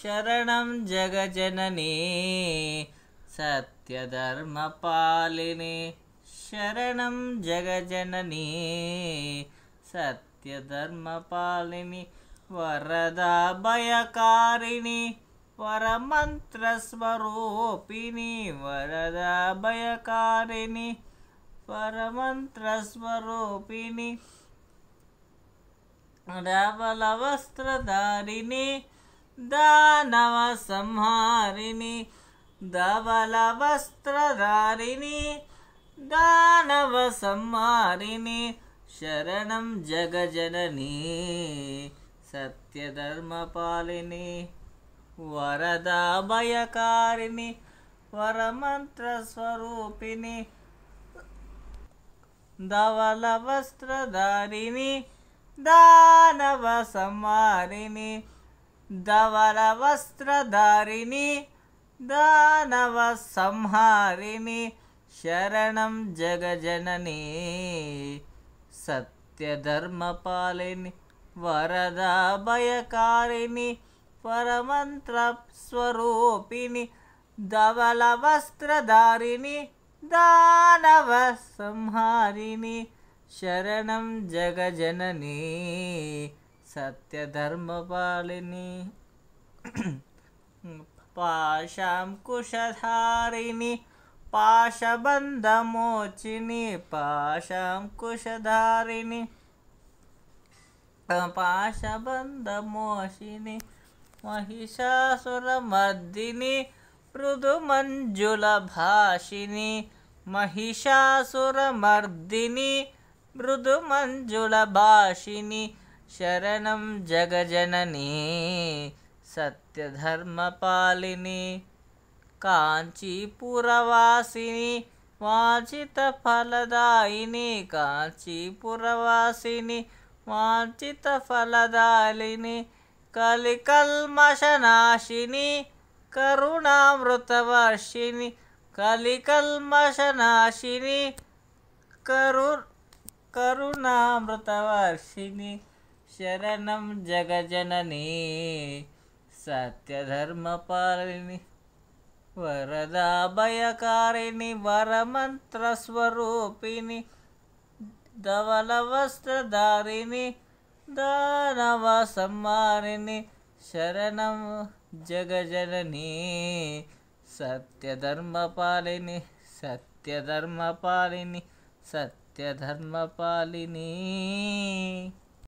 శరణం జగజనని సత్యధర్మపాలిని శరణం జగజనని సత్యధర్మపాలిని వరదా భయకారిణి వరమంత్రస్వరూపిణి వరదా భయకారిణి వరమంత్రస్వరూపిణి రవలవస్త్రధారిణి दानव धवल वस्त्रधारिणी दानव दानवसंहारिणि शरण जगजननी सत्यधर्मपालिनि धवल वरमन्त्रस्वरूपिणि दानव दानवसंहारिणि दानव दानवसंहारिणि शरण जगजननी सत्यधर्मपालिनि धवल परमन्त्रस्वरूपिणि दानव दानवसंहारिणि शरण जगजननी सत्य धर्म पालिनी पाशा कुशधारिणी पाशबन्धमोचिनि पाशां कुशधारिणि पाशबन्धमोषिनि महिषासुरमर्दिनि मृदुमञ्जुलभाषिनि महिषासुरमर्दिनि मृदुमञ्जुलभाषिनि शरण जगजननी सत्यधर्मपालिनी काञ्चीपुरवासिनी वाञ्छितफलदायिनी काञ्चीपुरवासिनी वाञ्छितफलदायिनी कलिकल्मषनाशिनी करुणामृतवर्षिणि कलिकल्मषनाशिनि करु करुणामृतवर्षिणि శరణం జగజనని సత్యధర్మ పాలిని వరదాభయకారిణి వరమంత్రస్వరూపిణి ధవల వస్త్రధారిణి దానవ సంహారిణి శరణం జగజనని సత్యధర్మపాలిని సత్యధర్మపాలిని సత్యధర్మపాలిని